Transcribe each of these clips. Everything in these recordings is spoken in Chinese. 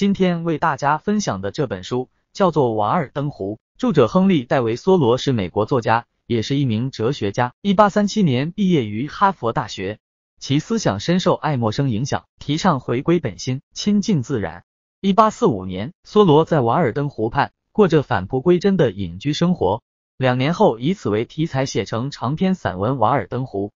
今天为大家分享的这本书叫做《瓦尔登湖》，作者亨利·戴维·梭罗是美国作家，也是一名哲学家。一八三七年毕业于哈佛大学，其思想深受爱默生影响，提倡回归本心、亲近自然。一八四五年，梭罗在瓦尔登湖畔过着返璞归真的隐居生活，两年后以此为题材写成长篇散文《瓦尔登湖》。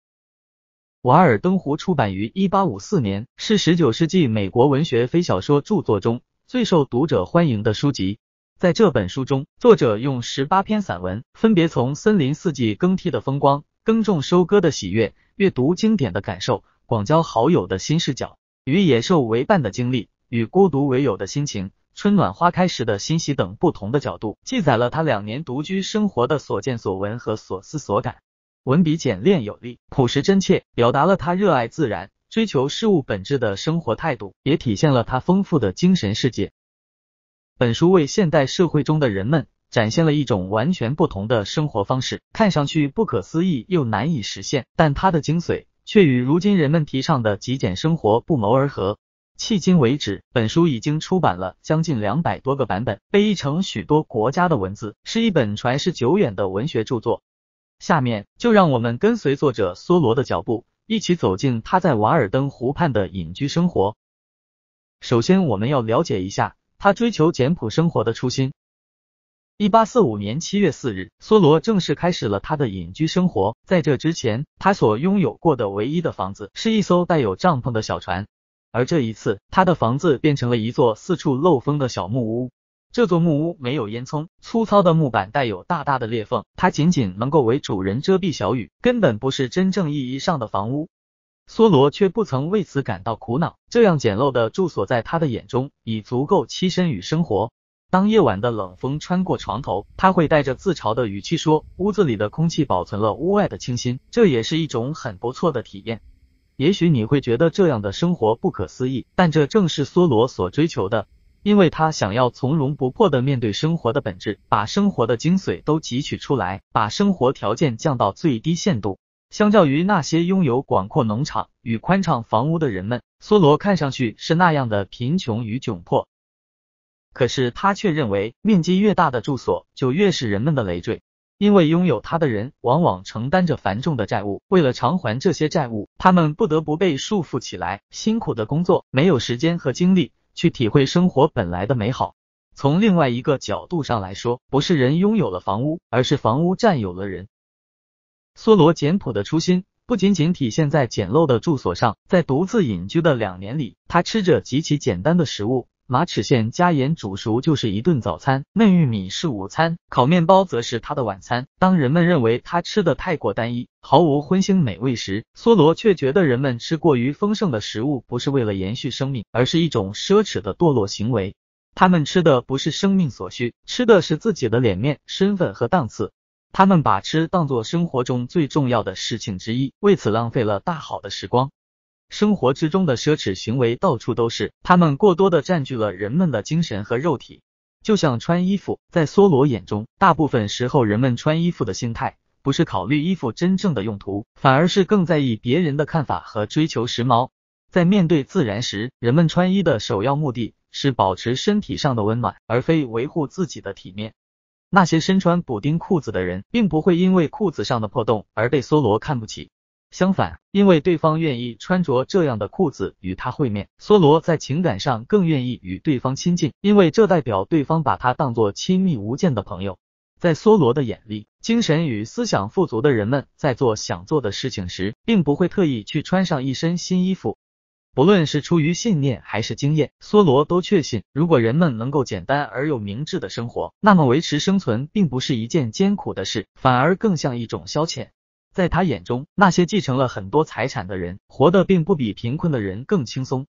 《瓦尔登湖》出版于一八五四年，是十九世纪美国文学非小说著作中最受读者欢迎的书籍。在这本书中，作者用十八篇散文，分别从森林四季更替的风光、耕种收割的喜悦、阅读经典的感受、广交好友的新视角、与野兽为伴的经历、与孤独为友的心情、春暖花开时的欣喜等不同的角度，记载了他两年独居生活的所见所闻和所思所感。文笔简练有力，朴实真切，表达了他热爱自然、追求事物本质的生活态度，也体现了他丰富的精神世界。本书为现代社会中的人们展现了一种完全不同的生活方式，看上去不可思议又难以实现，但它的精髓却与如今人们提倡的极简生活不谋而合。迄今为止，本书已经出版了将近两百多个版本，被译成许多国家的文字，是一本传世久远的文学著作。下面就让我们跟随作者梭罗的脚步，一起走进他在瓦尔登湖畔的隐居生活。首先，我们要了解一下他追求简朴生活的初心。一八四五年七月四日，梭罗正式开始了他的隐居生活。在这之前，他所拥有过的唯一的房子是一艘带有帐篷的小船，而这一次，他的房子变成了一座四处漏风的小木屋。这座木屋没有烟囱，粗糙的木板带有大大的裂缝，它仅仅能够为主人遮蔽小雨，根本不是真正意义上的房屋。梭罗却不曾为此感到苦恼，这样简陋的住所在他的眼中已足够栖身与生活。当夜晚的冷风穿过床头，他会带着自嘲的语气说：“屋子里的空气保存了屋外的清新，这也是一种很不错的体验。”也许你会觉得这样的生活不可思议，但这正是梭罗所追求的。因为他想要从容不迫的面对生活的本质，把生活的精髓都汲取出来，把生活条件降到最低限度。相较于那些拥有广阔农场与宽敞房屋的人们，梭罗看上去是那样的贫穷与窘迫。可是他却认为，面积越大的住所就越是人们的累赘，因为拥有它的人往往承担着繁重的债务，为了偿还这些债务，他们不得不被束缚起来，辛苦的工作，没有时间和精力。去体会生活本来的美好。从另外一个角度上来说，不是人拥有了房屋，而是房屋占有了人。梭罗简朴的初心不仅仅体现在简陋的住所上，在独自隐居的两年里，他吃着极其简单的食物。马齿苋加盐煮熟就是一顿早餐，嫩玉米是午餐，烤面包则是他的晚餐。当人们认为他吃的太过单一，毫无荤腥美味时，梭罗却觉得人们吃过于丰盛的食物不是为了延续生命，而是一种奢侈的堕落行为。他们吃的不是生命所需，吃的是自己的脸面、身份和档次。他们把吃当作生活中最重要的事情之一，为此浪费了大好的时光。生活之中的奢侈行为到处都是，他们过多的占据了人们的精神和肉体。就像穿衣服，在梭罗眼中，大部分时候人们穿衣服的心态不是考虑衣服真正的用途，反而是更在意别人的看法和追求时髦。在面对自然时，人们穿衣的首要目的是保持身体上的温暖，而非维护自己的体面。那些身穿补丁裤子的人，并不会因为裤子上的破洞而被梭罗看不起。相反，因为对方愿意穿着这样的裤子与他会面，梭罗在情感上更愿意与对方亲近，因为这代表对方把他当作亲密无间的朋友。在梭罗的眼里，精神与思想富足的人们在做想做的事情时，并不会特意去穿上一身新衣服。不论是出于信念还是经验，梭罗都确信，如果人们能够简单而又明智的生活，那么维持生存并不是一件艰苦的事，反而更像一种消遣。在他眼中，那些继承了很多财产的人，活得并不比贫困的人更轻松。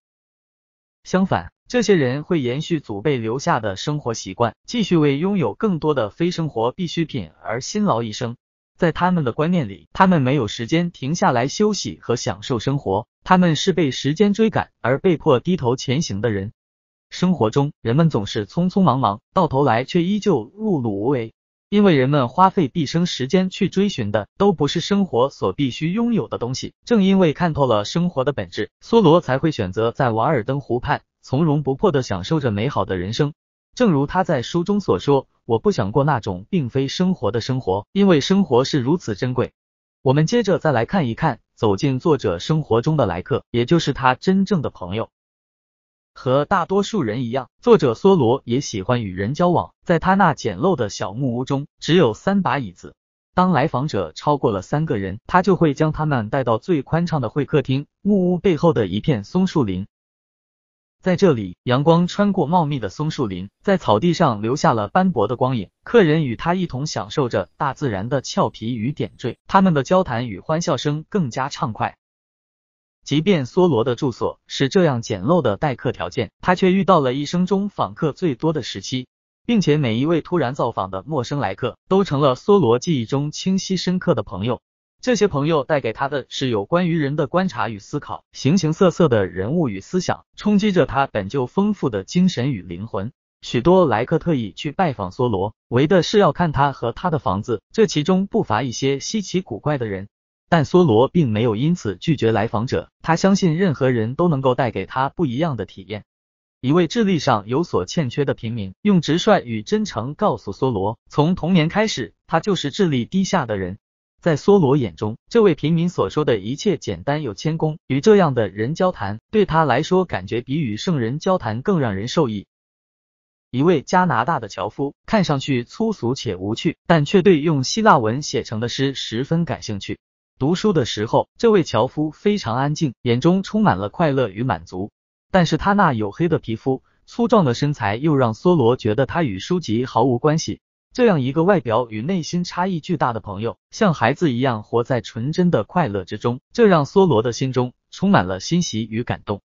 相反，这些人会延续祖辈留下的生活习惯，继续为拥有更多的非生活必需品而辛劳一生。在他们的观念里，他们没有时间停下来休息和享受生活，他们是被时间追赶而被迫低头前行的人。生活中，人们总是匆匆忙忙，到头来却依旧碌碌无为。因为人们花费毕生时间去追寻的，都不是生活所必须拥有的东西。正因为看透了生活的本质，梭罗才会选择在瓦尔登湖畔从容不迫地享受着美好的人生。正如他在书中所说：“我不想过那种并非生活的生活，因为生活是如此珍贵。”我们接着再来看一看，走进作者生活中的来客，也就是他真正的朋友。和大多数人一样，作者梭罗也喜欢与人交往。在他那简陋的小木屋中，只有三把椅子。当来访者超过了三个人，他就会将他们带到最宽敞的会客厅。木屋背后的一片松树林，在这里，阳光穿过茂密的松树林，在草地上留下了斑驳的光影。客人与他一同享受着大自然的俏皮与点缀，他们的交谈与欢笑声更加畅快。即便梭罗的住所是这样简陋的待客条件，他却遇到了一生中访客最多的时期，并且每一位突然造访的陌生来客都成了梭罗记忆中清晰深刻的朋友。这些朋友带给他的是有关于人的观察与思考，形形色色的人物与思想冲击着他本就丰富的精神与灵魂。许多来客特意去拜访梭罗，为的是要看他和他的房子，这其中不乏一些稀奇古怪的人。但梭罗并没有因此拒绝来访者，他相信任何人都能够带给他不一样的体验。一位智力上有所欠缺的平民用直率与真诚告诉梭罗，从童年开始，他就是智力低下的人。在梭罗眼中，这位平民所说的一切简单又谦恭，与这样的人交谈对他来说，感觉比与圣人交谈更让人受益。一位加拿大的樵夫看上去粗俗且无趣，但却对用希腊文写成的诗十分感兴趣。读书的时候，这位樵夫非常安静，眼中充满了快乐与满足。但是他那黝黑的皮肤、粗壮的身材，又让梭罗觉得他与书籍毫无关系。这样一个外表与内心差异巨大的朋友，像孩子一样活在纯真的快乐之中，这让梭罗的心中充满了欣喜与感动。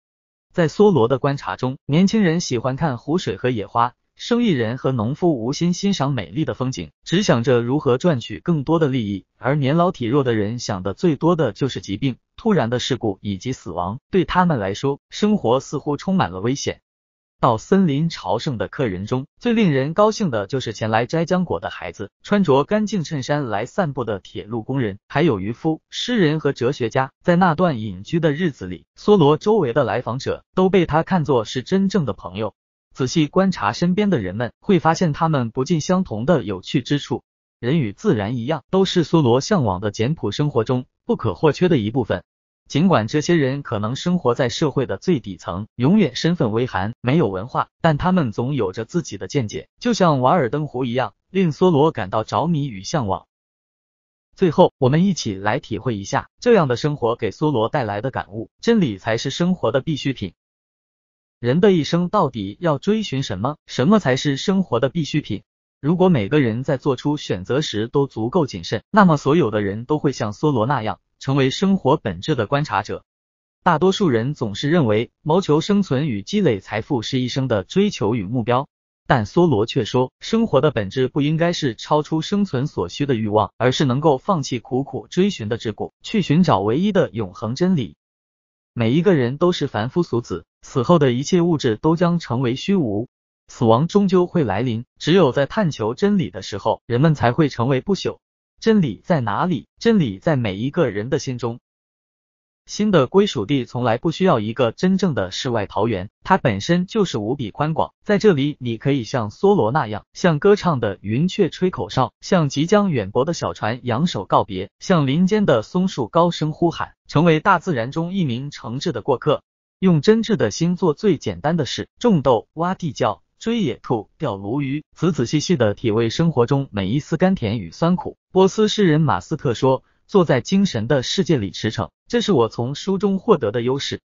在梭罗的观察中，年轻人喜欢看湖水和野花。生意人和农夫无心欣赏美丽的风景，只想着如何赚取更多的利益；而年老体弱的人想的最多的就是疾病、突然的事故以及死亡。对他们来说，生活似乎充满了危险。到森林朝圣的客人中，最令人高兴的就是前来摘浆果的孩子，穿着干净衬衫来散步的铁路工人，还有渔夫、诗人和哲学家。在那段隐居的日子里，梭罗周围的来访者都被他看作是真正的朋友。仔细观察身边的人们，会发现他们不尽相同的有趣之处。人与自然一样，都是梭罗向往的简朴生活中不可或缺的一部分。尽管这些人可能生活在社会的最底层，永远身份微寒，没有文化，但他们总有着自己的见解，就像《瓦尔登湖》一样，令梭罗感到着迷与向往。最后，我们一起来体会一下这样的生活给梭罗带来的感悟：真理才是生活的必需品。人的一生到底要追寻什么？什么才是生活的必需品？如果每个人在做出选择时都足够谨慎，那么所有的人都会像梭罗那样，成为生活本质的观察者。大多数人总是认为谋求生存与积累财富是一生的追求与目标，但梭罗却说，生活的本质不应该是超出生存所需的欲望，而是能够放弃苦苦追寻的桎梏，去寻找唯一的永恒真理。每一个人都是凡夫俗子。死后的一切物质都将成为虚无，死亡终究会来临。只有在探求真理的时候，人们才会成为不朽。真理在哪里？真理在每一个人的心中。心的归属地从来不需要一个真正的世外桃源，它本身就是无比宽广。在这里，你可以像梭罗那样，像歌唱的云雀吹口哨，像即将远泊的小船扬手告别，像林间的松树高声呼喊，成为大自然中一名诚挚的过客。用真挚的心做最简单的事，种豆、挖地窖、追野兔、钓鲈鱼，仔仔细细的体味生活中每一丝甘甜与酸苦。波斯诗人马斯特说：“坐在精神的世界里驰骋，这是我从书中获得的优势。”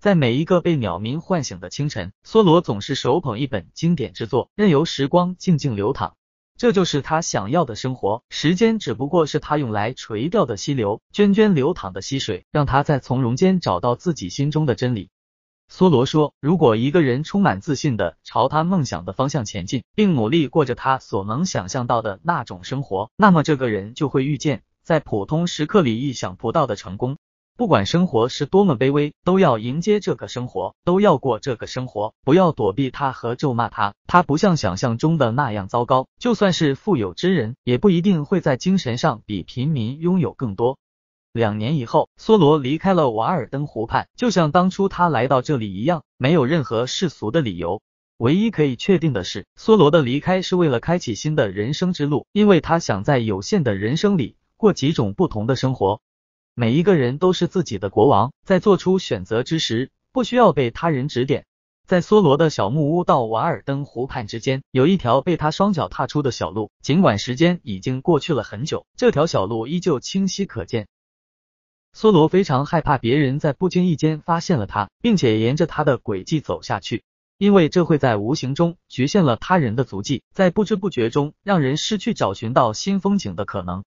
在每一个被鸟鸣唤醒的清晨，梭罗总是手捧一本经典之作，任由时光静静流淌。这就是他想要的生活，时间只不过是他用来垂钓的溪流，涓涓流淌的溪水，让他在从容间找到自己心中的真理。梭罗说，如果一个人充满自信的朝他梦想的方向前进，并努力过着他所能想象到的那种生活，那么这个人就会遇见在普通时刻里意想不到的成功。不管生活是多么卑微，都要迎接这个生活，都要过这个生活，不要躲避他和咒骂他。他不像想象中的那样糟糕。就算是富有之人，也不一定会在精神上比平民拥有更多。两年以后，梭罗离开了瓦尔登湖畔，就像当初他来到这里一样，没有任何世俗的理由。唯一可以确定的是，梭罗的离开是为了开启新的人生之路，因为他想在有限的人生里过几种不同的生活。每一个人都是自己的国王，在做出选择之时，不需要被他人指点。在梭罗的小木屋到瓦尔登湖畔之间，有一条被他双脚踏出的小路，尽管时间已经过去了很久，这条小路依旧清晰可见。梭罗非常害怕别人在不经意间发现了他，并且沿着他的轨迹走下去，因为这会在无形中局限了他人的足迹，在不知不觉中让人失去找寻到新风景的可能。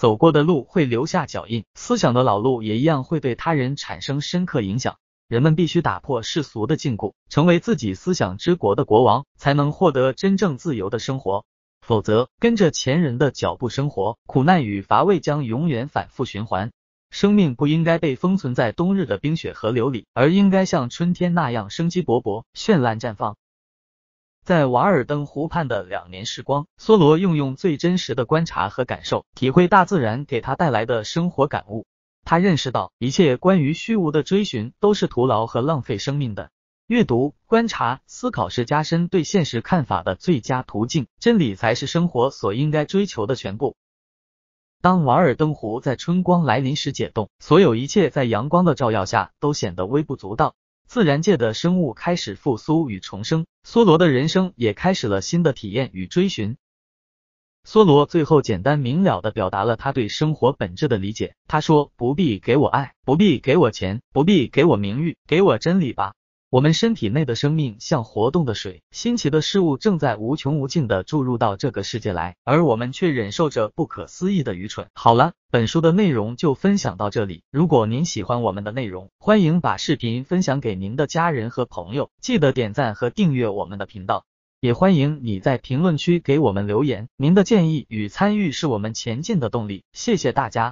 走过的路会留下脚印，思想的老路也一样会对他人产生深刻影响。人们必须打破世俗的禁锢，成为自己思想之国的国王，才能获得真正自由的生活。否则，跟着前人的脚步生活，苦难与乏味将永远反复循环。生命不应该被封存在冬日的冰雪河流里，而应该像春天那样生机勃勃、绚烂绽放。在瓦尔登湖畔的两年时光，梭罗运用最真实的观察和感受，体会大自然给他带来的生活感悟。他认识到，一切关于虚无的追寻都是徒劳和浪费生命的。阅读、观察、思考是加深对现实看法的最佳途径。真理才是生活所应该追求的全部。当瓦尔登湖在春光来临时解冻，所有一切在阳光的照耀下都显得微不足道。自然界的生物开始复苏与重生，梭罗的人生也开始了新的体验与追寻。梭罗最后简单明了的表达了他对生活本质的理解，他说：不必给我爱，不必给我钱，不必给我名誉，给我真理吧。我们身体内的生命像活动的水，新奇的事物正在无穷无尽的注入到这个世界来，而我们却忍受着不可思议的愚蠢。好了，本书的内容就分享到这里。如果您喜欢我们的内容，欢迎把视频分享给您的家人和朋友，记得点赞和订阅我们的频道，也欢迎你在评论区给我们留言。您的建议与参与是我们前进的动力。谢谢大家。